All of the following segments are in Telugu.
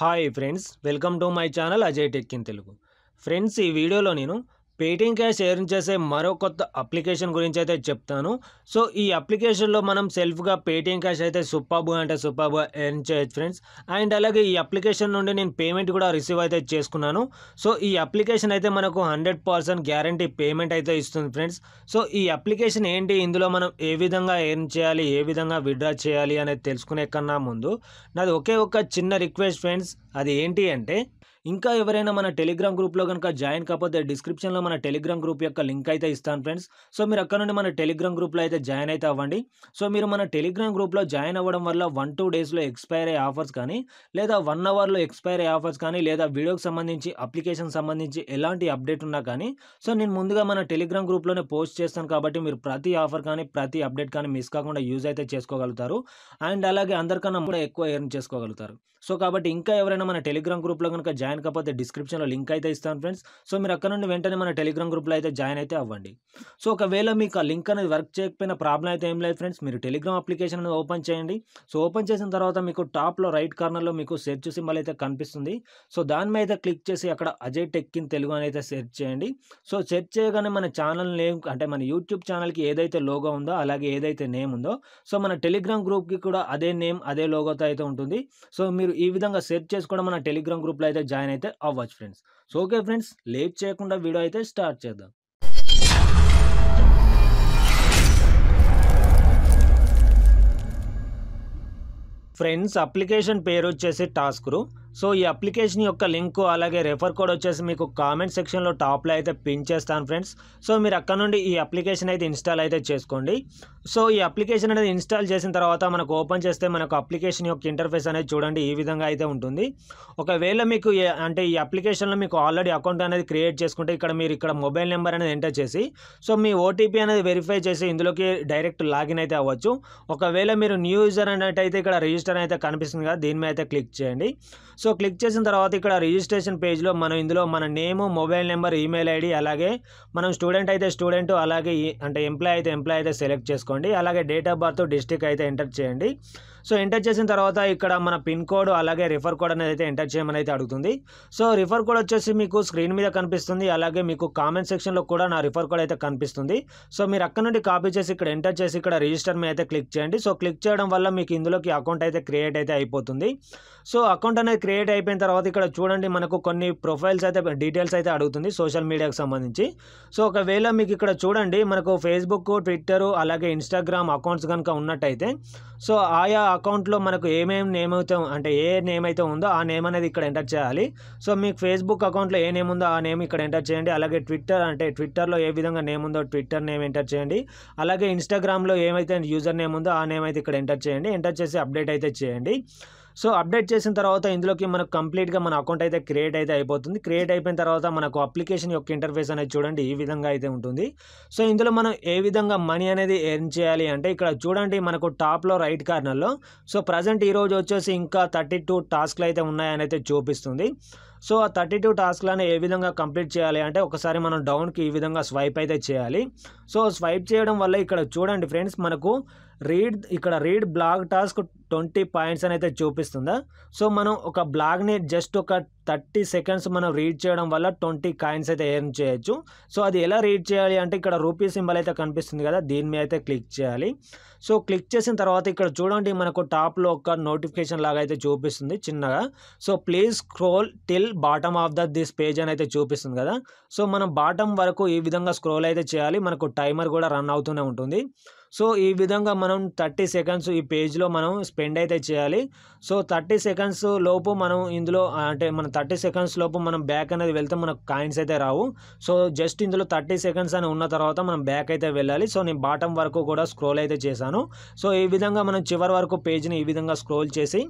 hi friends welcome to my channel Ajay tech in Telugu friends ఈ వీడియోలో నేను పేటీఎం క్యాష్ ఎర్న్ చేసే మరో కొత్త అప్లికేషన్ గురించి అయితే చెప్తాను సో ఈ అప్లికేషన్లో మనం సెల్ఫ్గా పేటీఎం క్యాష్ అయితే సూపర్బు అంటే సూపర్బుగా ఎర్న్ చేయొచ్చు ఫ్రెండ్స్ అండ్ అలాగే ఈ అప్లికేషన్ నుండి నేను పేమెంట్ కూడా రిసీవ్ అయితే చేసుకున్నాను సో ఈ అప్లికేషన్ అయితే మనకు హండ్రెడ్ పర్సెంట్ పేమెంట్ అయితే ఇస్తుంది ఫ్రెండ్స్ సో ఈ అప్లికేషన్ ఏంటి ఇందులో మనం ఏ విధంగా ఎర్న్ చేయాలి ఏ విధంగా విత్డ్రా చేయాలి అనేది తెలుసుకునే కన్నా ముందు నాది ఒకే ఒక చిన్న రిక్వెస్ట్ ఫ్రెండ్స్ అది ఏంటి అంటే ఇంకా ఎవరైనా మన టెలిగ్రామ్ గ్రూప్లో కనుక జాయిన్ కాకపోతే డిస్క్రిప్షన్లో మన టెలిగ్రామ్ గ్రూప్ యొక్క లింక్ అయితే ఇస్తాను ఫ్రెండ్స్ సో మీరు అక్కడ నుండి మన టెలిగ్రామ్ గ్రూప్లో అయితే జాయిన్ అయితే అవ్వండి సో మీరు మన టెలిగ్రామ్ గ్రూప్లో జాయిన్ అవ్వడం వల్ల వన్ టూ డేస్లో ఎక్స్పైర్ అయ్యే ఆఫర్స్ కానీ లేదా వన్ అవర్లో ఎక్స్పైర్ అయ్యే ఆఫర్స్ కానీ లేదా వీడియోకి సంబంధించి అప్లికేషన్ సంబంధించి ఎలాంటి అప్డేట్ ఉన్నా కానీ సో నేను ముందుగా మన టెలిగ్రామ్ గ్రూప్లోనే పోస్ట్ చేస్తాను కాబట్టి మీరు ప్రతి ఆఫర్ కానీ ప్రతి అప్డేట్ కానీ మిస్ కాకుండా యూజ్ అయితే చేసుకోగలుగుతారు అండ్ అలాగే అందరికన్నా కూడా ఎక్కువ ఎర్న్ చేసుకోగలుగుతారు సో కాబట్టి ఇంకా ఎవరైనా మన టెలిగ్రామ్ గ్రూప్లో కనుక జాయిన్ జాయిన్ కాకపోతే డిస్క్రిప్షన్లో లింక్ అయితే ఇస్తాను ఫ్రెండ్స్ సో మీరు అక్కడ నుండి వెంటనే మన టెలిగ్రామ్ గ్రూప్లో అయితే జాయిన్ అయితే అవ్వండి సో ఒకవేళ మీకు ఆ లింక్ అనేది వర్క్ చేయకపోయిన ప్రాబ్లం అయితే ఏం లేదు ఫ్రెండ్స్ మీరు టెలిగ్రామ్ అప్లికేషన్ అనేది ఓపెన్ చేయండి సో ఓపెన్ చేసిన తర్వాత మీకు టాప్లో రైట్ కార్నర్లో మీకు సెర్చ్ సింబల్ అయితే కనిపిస్తుంది సో దాని మీద క్లిక్ చేసి అక్కడ అజయ్ టెక్ ఇన్ తెలుగు అని అయితే సెర్చ్ చేయండి సో సెర్చ్ చేయగానే మన ఛానల్ నేమ్ అంటే మన యూట్యూబ్ ఛానల్కి ఏదైతే లోగో ఉందో అలాగే ఏదైతే నేమ్ ఉందో సో మన టెలిగ్రామ్ గ్రూప్కి కూడా అదే నేమ్ అదే లోగోతో అయితే ఉంటుంది సో మీరు ఈ విధంగా సెర్చ్ చేసుకోవడం మన టెలిగ్రామ్ గ్రూప్లో అయితే జాయిన్ జాయిన్ అయితే అవ్వచ్చు friends so okay friends late చేయకుండా వీడియో అయితే స్టార్ట్ చేద్దాం ఫ్రెండ్స్ అప్లికేషన్ పేరు వచ్చేసి టాస్క్రు సో ఈ అప్లికేషన్ యొక్క లింక్ అలాగే రెఫర్ కోడ్ వచ్చేసి మీకు కామెంట్ సెక్షన్లో టాప్లో అయితే పిన్ చేస్తాను ఫ్రెండ్స్ సో మీరు అక్కడ నుండి ఈ అప్లికేషన్ అయితే ఇన్స్టాల్ అయితే చేసుకోండి సో ఈ అప్లికేషన్ అనేది ఇన్స్టాల్ చేసిన తర్వాత మనకు ఓపెన్ చేస్తే మనకు అప్లికేషన్ యొక్క ఇంటర్ఫేస్ అనేది చూడండి ఈ విధంగా అయితే ఉంటుంది ఒకవేళ మీకు అంటే ఈ అప్లికేషన్లో మీకు ఆల్రెడీ అకౌంట్ అనేది క్రియేట్ చేసుకుంటే ఇక్కడ మీరు ఇక్కడ మొబైల్ నెంబర్ అనేది ఎంటర్ చేసి సో మీ ఓటీపీ అనేది వెరిఫై చేసి ఇందులోకి డైరెక్ట్ లాగిన్ అయితే అవ్వచ్చు ఒకవేళ మీరు న్యూ యూజర్ అయితే ఇక్కడ రిజిస్టర్ అయితే కనిపిస్తుంది కదా దీని మీద అయితే క్లిక్ చేయండి సో క్లిక్ చేసిన తర్వాత ఇక్కడ రిజిస్ట్రేషన్ పేజ్లో మనం ఇందులో మన name mobile number email ID అలాగే మనం స్టూడెంట్ అయితే స్టూడెంట్ అలాగే అంటే ఎంప్లాయ్ అయితే ఎంప్లాయ్ అయితే సెలెక్ట్ చేసుకోండి అలాగే డేట్ ఆఫ్ బర్త్ డిస్టిక్ అయితే ఎంటర్ చేయండి సో ఎంటర్ చేసిన తర్వాత ఇక్కడ మన పిన్ కోడ్ అలాగే రిఫర్ కోడ్ అనేది అయితే ఎంటర్ చేయమని అయితే అడుగుతుంది సో రిఫర్ కోడ్ వచ్చేసి మీకు స్క్రీన్ మీద కనిపిస్తుంది అలాగే మీకు కామెంట్ సెక్షన్లో కూడా నా రిఫర్ కోడ్ అయితే కనిపిస్తుంది సో మీరు అక్కడ నుండి కాపీ చేసి ఇక్కడ ఎంటర్ చేసి ఇక్కడ రిజిస్టర్ మీద అయితే క్లిక్ చేయండి సో క్లిక్ చేయడం వల్ల మీకు ఇందులోకి అకౌంట్ అయితే క్రియేట్ అయితే అయిపోతుంది సో అకౌంట్ అనేది క్రియేట్ అయిపోయిన తర్వాత ఇక్కడ చూడండి మనకు కొన్ని ప్రొఫైల్స్ అయితే డీటెయిల్స్ అయితే అడుగుతుంది సోషల్ మీడియాకి సంబంధించి సో ఒకవేళ మీకు ఇక్కడ చూడండి మనకు ఫేస్బుక్ ట్విట్టర్ అలాగే ఇన్స్టాగ్రామ్ అకౌంట్స్ కనుక ఉన్నట్టయితే సో ఆయా అకౌంట్లో మనకు ఏమేమి నేమ్ అయితే అంటే ఏ నేమ్ అయితే ఉందో ఆ నేమ్ అనేది ఇక్కడ ఎంటర్ చేయాలి సో మీకు ఫేస్బుక్ అకౌంట్లో ఏ నేమ్ ఉందో ఆ నేమ్ ఇక్కడ ఎంటర్ చేయండి అలాగే ట్విట్టర్ అంటే ట్విట్టర్లో ఏ విధంగా నేమ్ ఉందో ట్విట్టర్ నేమ్ ఎంటర్ చేయండి అలాగే ఇన్స్టాగ్రామ్లో ఏమైతే యూజర్ నేమ్ ఉందో ఆ నేమ్ అయితే ఇక్కడ ఎంటర్ చేయండి ఎంటర్ చేసి అప్డేట్ అయితే చేయండి సో అప్డేట్ చేసిన తర్వాత ఇందులోకి మనకు కంప్లీట్గా మన అకౌంట్ అయితే క్రియేట్ అయితే అయిపోతుంది క్రియేట్ అయిపోయిన తర్వాత మనకు అప్లికేషన్ యొక్క ఇంటర్ఫేస్ అనేది చూడండి ఈ విధంగా అయితే ఉంటుంది సో ఇందులో మనం ఏ విధంగా మనీ అనేది ఎర్న్ చేయాలి అంటే ఇక్కడ చూడండి మనకు టాప్లో రైట్ రైట్ కార్నర్లో సో ప్రజెంట్ ఈరోజు వచ్చేసి ఇంకా థర్టీ టూ టాస్క్లు అయితే ఉన్నాయని అయితే చూపిస్తుంది సో ఆ థర్టీ టూ టాస్క్లను ఏ విధంగా కంప్లీట్ చేయాలి అంటే ఒకసారి మనం డౌన్కి ఈ విధంగా స్వైప్ అయితే చేయాలి సో స్వైప్ చేయడం వల్ల ఇక్కడ చూడండి ఫ్రెండ్స్ మనకు రీడ్ ఇక్కడ read blog task twenty points అని అయితే చూపిస్తుందా సో మనం ఒక బ్లాగ్ని జస్ట్ ఒక థర్టీ సెకండ్స్ మనం రీడ్ చేయడం వల్ల ట్వంటీ కాయిన్స్ అయితే ఎర్న్ చేయొచ్చు సో అది ఎలా రీడ్ చేయాలి అంటే ఇక్కడ రూపీ సింబల్ అయితే కనిపిస్తుంది కదా దీని మీద అయితే క్లిక్ చేయాలి సో క్లిక్ చేసిన తర్వాత ఇక్కడ చూడండి మనకు టాప్లో ఒక నోటిఫికేషన్ లాగా అయితే చూపిస్తుంది చిన్నగా so please scroll till bottom of the this page అని అయితే చూపిస్తుంది కదా సో మనం బాటమ్ వరకు ఈ విధంగా స్క్రోల్ అయితే చేయాలి మనకు టైమర్ కూడా రన్ అవుతూనే ఉంటుంది సో ఈ విధంగా మనం థర్టీ సెకండ్స్ ఈ పేజ్లో మనం స్పెండ్ అయితే చేయాలి సో థర్టీ సెకండ్స్ లోపు మనం ఇందులో అంటే మన థర్టీ సెకండ్స్ లోపు మనం బ్యాక్ అనేది వెళ్తే మనకు కాయిన్స్ అయితే రావు సో జస్ట్ ఇందులో థర్టీ సెకండ్స్ అని ఉన్న తర్వాత మనం బ్యాక్ అయితే వెళ్ళాలి సో నేను బాటం వరకు కూడా స్క్రోల్ అయితే చేశాను సో ఈ విధంగా మనం చివరి వరకు పేజ్ని ఈ విధంగా స్క్రోల్ చేసి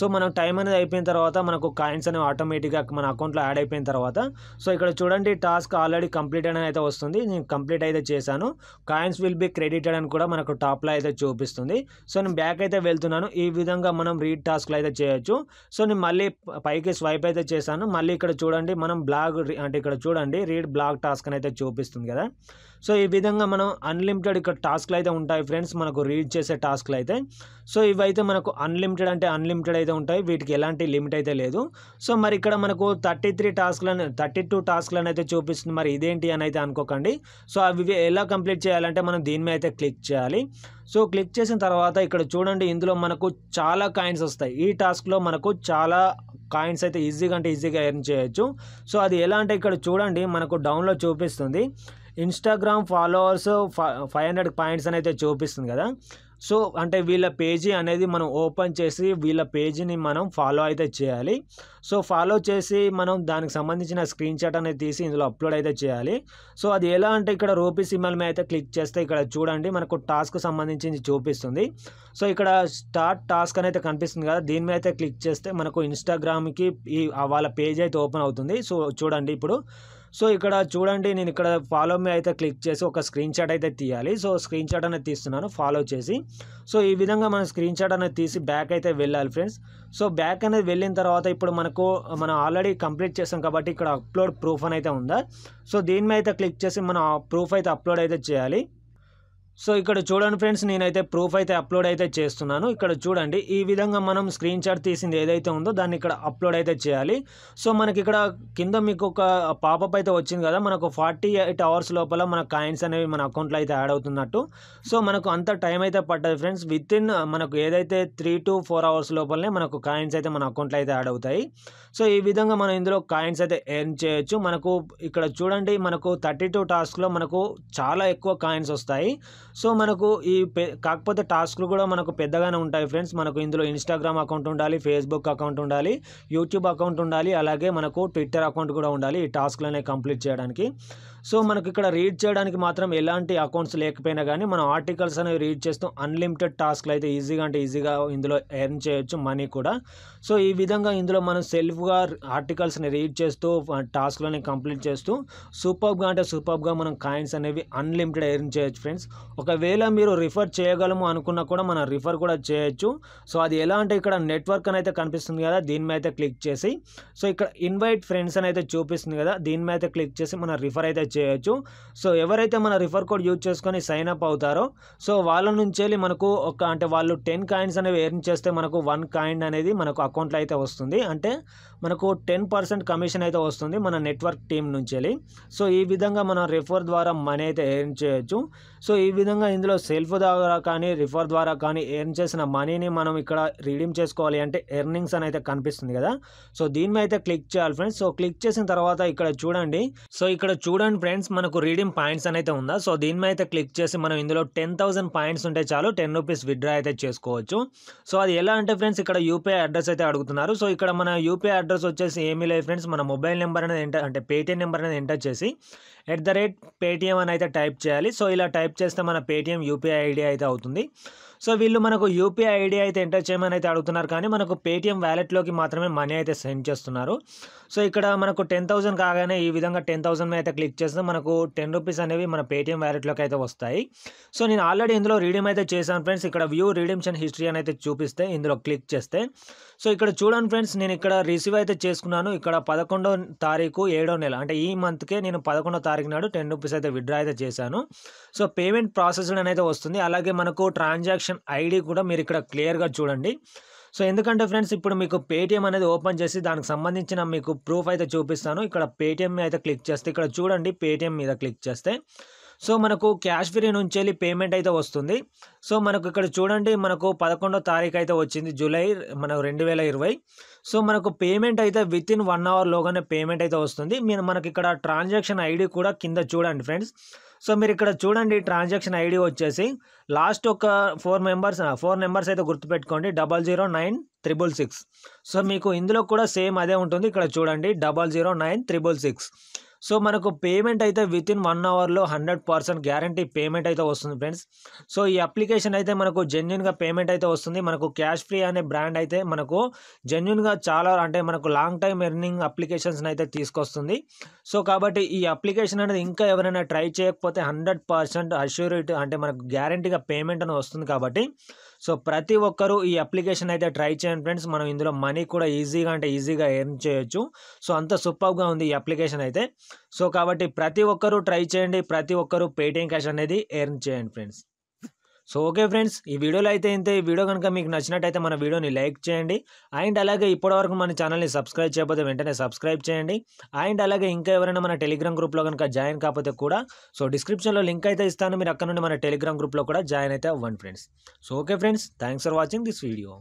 సో మనం టైం అనేది అయిపోయిన తర్వాత మనకు కాయిన్స్ అనేవి ఆటోమేటిక్గా మన అకౌంట్లో యాడ్ అయిపోయిన తర్వాత సో ఇక్కడ చూడండి టాస్క్ ఆల్రెడీ కంప్లీట్ అని అయితే వస్తుంది నేను కంప్లీట్ అయితే చేశాను కాయిన్స్ విల్ బి క్రెడిటెడ్ అని కూడా మనకు టాప్లో అయితే చూపిస్తుంది సో నేను బ్యాక్ అయితే వెళ్తున్నాను ఈ విధంగా మనం రీడ్ టాస్క్లు అయితే చేయొచ్చు సో నేను మళ్ళీ పైకి స్వైప్ అయితే చేశాను మళ్ళీ ఇక్కడ చూడండి మనం బ్లాగ్ అంటే ఇక్కడ చూడండి రీడ్ బ్లాగ్ టాస్క్ అని అయితే చూపిస్తుంది కదా సో ఈ విధంగా మనం అన్లిమిటెడ్ ఇక్కడ టాస్క్లు అయితే ఉంటాయి ఫ్రెండ్స్ మనకు రీడ్ చేసే టాస్క్లు అయితే సో ఇవైతే మనకు అన్లిమిటెడ్ అంటే అన్లిమిటెడ్ అయితే ఉంటాయి వీటికి ఎలాంటి లిమిట్ అయితే లేదు సో మరి ఇక్కడ మనకు థర్టీ త్రీ టాస్క్లను థర్టీ టూ టాస్క్లను అయితే చూపిస్తుంది మరి ఇదేంటి అని అయితే అనుకోకండి సో అవి ఎలా కంప్లీట్ చేయాలంటే మనం దీని మీద అయితే క్లిక్ చేయాలి చేయాలి సో క్లిక్ చేసిన తర్వాత ఇక్కడ చూడండి ఇందులో మనకు చాలా కాయిన్స్ వస్తాయి ఈ టాస్క్లో మనకు చాలా కాయిన్స్ అయితే ఈజీగా అంటే ఈజీగా ఎర్న్ చేయొచ్చు సో అది ఎలా అంటే ఇక్కడ చూడండి మనకు డౌన్లో చూపిస్తుంది Instagram followers five hundred points అని అయితే చూపిస్తుంది కదా సో అంటే వీళ్ళ పేజీ అనేది మనం ఓపెన్ చేసి వీళ్ళ పేజీని మనం ఫాలో అయితే చేయాలి సో ఫాలో చేసి మనం దానికి సంబంధించిన స్క్రీన్ షాట్ అనేది తీసి ఇందులో అప్లోడ్ అయితే చేయాలి సో అది ఎలా అంటే ఇక్కడ రూపీ సిమ్మల్ మీద అయితే క్లిక్ చేస్తే ఇక్కడ చూడండి మనకు టాస్క్ సంబంధించింది చూపిస్తుంది సో ఇక్కడ స్టార్ట్ టాస్క్ అనేది కనిపిస్తుంది కదా దీని మీద అయితే క్లిక్ చేస్తే మనకు ఇన్స్టాగ్రామ్కి ఈ వాళ్ళ పేజ్ అయితే ఓపెన్ అవుతుంది సో చూడండి ఇప్పుడు సో ఇక్కడ చూడండి నేను ఇక్కడ ఫాలో మీ అయితే క్లిక్ చేసి ఒక స్క్రీన్ షాట్ అయితే తీయాలి సో స్క్రీన్ షాట్ అనేది తీస్తున్నాను ఫాలో చేసి సో ఈ విధంగా మనం స్క్రీన్ షాట్ అనేది తీసి బ్యాక్ అయితే వెళ్ళాలి ఫ్రెండ్స్ సో బ్యాక్ అనేది వెళ్ళిన తర్వాత ఇప్పుడు మనకు మనం ఆల్రెడీ కంప్లీట్ చేసాం కాబట్టి ఇక్కడ అప్లోడ్ ప్రూఫ్ అని అయితే ఉందా సో దీని మీద అయితే క్లిక్ చేసి మనం ప్రూఫ్ అయితే అప్లోడ్ అయితే చేయాలి సో ఇక్కడ చూడండి ఫ్రెండ్స్ నేనైతే ప్రూఫ్ అయితే అప్లోడ్ అయితే చేస్తున్నాను ఇక్కడ చూడండి ఈ విధంగా మనం స్క్రీన్ షాట్ తీసింది ఏదైతే ఉందో దాన్ని ఇక్కడ అప్లోడ్ అయితే చేయాలి సో మనకి ఇక్కడ కింద మీకు ఒక పాపప్ అయితే వచ్చింది కదా మనకు ఫార్టీ ఎయిట్ అవర్స్ లోపల మన కాయిన్స్ అనేవి మన అకౌంట్లో అయితే యాడ్ అవుతున్నట్టు సో మనకు అంత టైం అయితే పట్టదు ఫ్రెండ్స్ విత్ ఇన్ మనకు ఏదైతే త్రీ టు ఫోర్ అవర్స్ లోపలనే మనకు కాయిన్స్ అయితే మన అకౌంట్లో అయితే యాడ్ అవుతాయి సో ఈ విధంగా మనం ఇందులో కాయిన్స్ అయితే ఎర్న్ చేయొచ్చు మనకు ఇక్కడ చూడండి మనకు థర్టీ టూ టాస్క్లో మనకు చాలా ఎక్కువ కాయిన్స్ వస్తాయి సో మనకు ఈ కాకపోతే టాస్క్లు కూడా మనకు పెద్దగానే ఉంటాయి ఫ్రెండ్స్ మనకు ఇందులో ఇన్స్టాగ్రామ్ అకౌంట్ ఉండాలి ఫేస్బుక్ అకౌంట్ ఉండాలి యూట్యూబ్ అకౌంట్ ఉండాలి అలాగే మనకు ట్విట్టర్ అకౌంట్ కూడా ఉండాలి ఈ టాస్క్లనే కంప్లీట్ చేయడానికి సో మనకు ఇక్కడ రీడ్ చేయడానికి మాత్రం ఎలాంటి అకౌంట్స్ లేకపోయినా కానీ మనం ఆర్టికల్స్ అనేవి రీడ్ చేస్తూ అన్లిమిటెడ్ టాస్క్లు అయితే ఈజీగా అంటే ఈజీగా ఇందులో ఎర్న్ చేయొచ్చు మనీ కూడా సో ఈ విధంగా ఇందులో మనం సెల్ఫ్గా ఆర్టికల్స్ని రీడ్ చేస్తూ టాస్క్లని కంప్లీట్ చేస్తూ సూపర్గా అంటే సూపర్గా మనం కాయిన్స్ అనేవి అన్లిమిటెడ్ ఎర్న్ చేయొచ్చు ఫ్రెండ్స్ ఒక ఒకవేళ మీరు రిఫర్ చేయగలము అనుకున్నా కూడా మనం రిఫర్ కూడా చేయొచ్చు సో అది ఎలా అంటే ఇక్కడ నెట్వర్క్ అని అయితే కనిపిస్తుంది కదా దీని మీద అయితే క్లిక్ చేసి సో ఇక్కడ ఇన్వైట్ ఫ్రెండ్స్ అని అయితే చూపిస్తుంది కదా దీని మీద అయితే క్లిక్ చేసి మనం రిఫర్ అయితే చేయొచ్చు సో ఎవరైతే మన రిఫర్ కోడ్ యూజ్ చేసుకొని సైన్ అప్ అవుతారో సో వాళ్ళ నుంచి వెళ్ళి మనకు ఒక అంటే వాళ్ళు టెన్ కాయిన్స్ అనేవి ఎర్న్ చేస్తే మనకు వన్ కాయిన్ అనేది మనకు అకౌంట్లో అయితే వస్తుంది అంటే మనకు టెన్ పర్సెంట్ కమిషన్ అయితే వస్తుంది మన నెట్వర్క్ టీం నుంచి వెళ్ళి సో ఈ విధంగా మనం రిఫర్ ద్వారా మనీ అయితే ఎర్న్ చేయొచ్చు సో ఈ అదేవిధంగా ఇందులో సెల్ఫ్ ద్వారా కానీ రిఫర్ ద్వారా కానీ ఎర్న్ చేసిన మనీని మనం ఇక్కడ రీడీమ్ చేసుకోవాలి అంటే ఎర్నింగ్స్ అని అయితే కనిపిస్తుంది కదా సో దీని మీద అయితే క్లిక్ చేయాలి ఫ్రెండ్స్ సో క్లిక్ చేసిన తర్వాత ఇక్కడ చూడండి సో ఇక్కడ చూడండి ఫ్రెండ్స్ మనకు రీడీమ్ పాయింట్స్ అని అయితే ఉందా సో దీని మీద అయితే క్లిక్ చేసి మనం ఇందులో టెన్ థౌసండ్ పాయింట్స్ ఉంటే చాలు టెన్ రూపీస్ విత్డ్రా అయితే చేసుకోవచ్చు సో అది ఎలా అంటే ఫ్రెండ్స్ ఇక్కడ యూపీఐ అడ్రస్ అయితే అడుగుతున్నారు సో ఇక్కడ మన యూపీఐ అడ్రస్ వచ్చేసి ఏమీ లేదు ఫ్రెండ్స్ మన మొబైల్ నెంబర్ అనేది ఎంటర్ అంటే పేటీఎం నెంబర్ అనేది ఎంటర్ చేసి ఎట్ ద రేట్ పేటీఎం అని అయితే టైప్ చేయాలి సో ఇలా టైప్ చేస్తే మన పేటిఎం యూపీఐ ఐడి అయితే అవుతుంది సో వీళ్ళు మనకు యూపీఐ ఐడి అయితే ఎంటర్ చేయమని అయితే అడుగుతున్నారు కానీ మనకు పేటీఎం వ్యాలెట్లోకి మాత్రమే మనీ అయితే సెండ్ చేస్తున్నారు సో ఇక్కడ మనకు టెన్ థౌసండ్ కాగానే ఈ విధంగా టెన్ థౌసండ్ అయితే క్లిక్ చేస్తే మనకు టెన్ రూపీస్ అనేవి మన పేటీఎం వ్యాలెట్లోకి అయితే వస్తాయి సో నేను ఆల్రెడీ ఇందులో రీడీమ్ అయితే చేశాను ఫ్రెండ్స్ ఇక్కడ వ్యూ రీడీమ్షన్ హిస్టరీ అని అయితే చూపిస్తే ఇందులో క్లిక్ చేస్తే సో ఇక్కడ చూడండి ఫ్రెండ్స్ నేను ఇక్కడ రిసీవ్ అయితే చేసుకున్నాను ఇక్కడ పదకొండో తారీఖు ఏడో నెల అంటే ఈ మంత్కే నేను పదకొండో తారీఖు నాడు టెన్ రూపీస్ అయితే విత్డ్రా అయితే చేశాను సో పేమెంట్ ప్రాసెస్డ్ అనేది వస్తుంది అలాగే మనకు ట్రాన్సాక్షన్ ట్రాన్సాక్షన్ ఐడి కూడా మీరు ఇక్కడ క్లియర్గా చూడండి సో ఎందుకంటే ఫ్రెండ్స్ ఇప్పుడు మీకు పేటిఎం అనేది ఓపెన్ చేసి దానికి సంబంధించిన మీకు ప్రూఫ్ అయితే చూపిస్తాను ఇక్కడ పేటిఎం మీద అయితే క్లిక్ చేస్తే ఇక్కడ చూడండి పేటిఎం మీద క్లిక్ చేస్తే సో మనకు క్యాష్ ఫ్రీ నుంచి వెళ్ళి పేమెంట్ అయితే వస్తుంది సో మనకు ఇక్కడ చూడండి మనకు పదకొండో తారీఖు అయితే వచ్చింది జూలై మనకు రెండు వేల ఇరవై సో మనకు పేమెంట్ అయితే విత్ ఇన్ వన్ అవర్లోగానే పేమెంట్ అయితే వస్తుంది మీరు మనకి ఇక్కడ ట్రాన్సాక్షన్ ఐడి కూడా కింద చూడండి ఫ్రెండ్స్ సో మీరు ఇక్కడ చూడండి ట్రాన్సాక్షన్ ఐడి వచ్చేసి లాస్ట్ ఒక ఫోర్ మెంబర్స్ ఫోర్ నెంబర్స్ అయితే గుర్తుపెట్టుకోండి double zero nine triple six so మీకు ఇందులో కూడా సేమ్ అదే ఉంటుంది ఇక్కడ చూడండి double zero nine triple six so మనకు పేమెంట్ అయితే విత్ ఇన్ వన్ అవర్లో హండ్రెడ్ పర్సెంట్ గ్యారంటీ పేమెంట్ అయితే వస్తుంది ఫ్రెండ్స్ సో ఈ అప్లికేషన్ అయితే మనకు జెన్యున్గా పేమెంట్ అయితే వస్తుంది మనకు క్యాష్ ఫ్రీ అనే బ్రాండ్ అయితే మనకు జెన్యున్గా చాలా అంటే మనకు లాంగ్ టైమ్ ఎర్నింగ్ అప్లికేషన్స్ని అయితే తీసుకొస్తుంది సో కాబట్టి ఈ అప్లికేషన్ అనేది ఇంకా ఎవరైనా ట్రై చేయకపోతే హండ్రెడ్ పర్సెంట్ అష్యూరిటీ అంటే మనకు గ్యారంటీగా పేమెంట్ అని వస్తుంది కాబట్టి సో ప్రతి ఒక్కరూ ఈ అప్లికేషన్ అయితే ట్రై చేయండి ఫ్రెండ్స్ మనం ఇందులో మనీ కూడా ఈజీగా అంటే ఈజీగా ఎర్న్ చేయొచ్చు సో అంత సూపర్గా ఉంది ఈ అప్లికేషన్ అయితే సో కాబట్టి ప్రతి ఒక్కరూ ట్రై చేయండి ప్రతి ఒక్కరూ పేటిఎం క్యాష్ అనేది ఎర్న్ చేయండి ఫ్రెండ్స్ సో ఓకే ఫ్రెండ్స్ ఈ వీడియోలో అయితే ఇంతే ఈ వీడియో కనుక మీకు నచ్చినట్టయితే మన వీడియోని లైక్ చేయండి అండ్ అలాగే ఇప్పటివరకు మన ఛానల్ని సబ్స్క్రైబ్ చేయకపోతే వెంటనే సబ్స్క్రైబ్ చేయండి అండ్ అలాగే ఇంకా ఎవరైనా మన టెలిగ్రామ్ గ్రూప్లో కనుక జాయిన్ కాకపోతే కూడా సో డిస్క్రిప్షన్లో లింక్ అయితే ఇస్తాను మీరు అక్కడ నుండి మన టెలిగ్రామ్ గ్రూప్లో కూడా జాయిన్ అయితే అవ్వండి friends so okay friends thanks for watching this video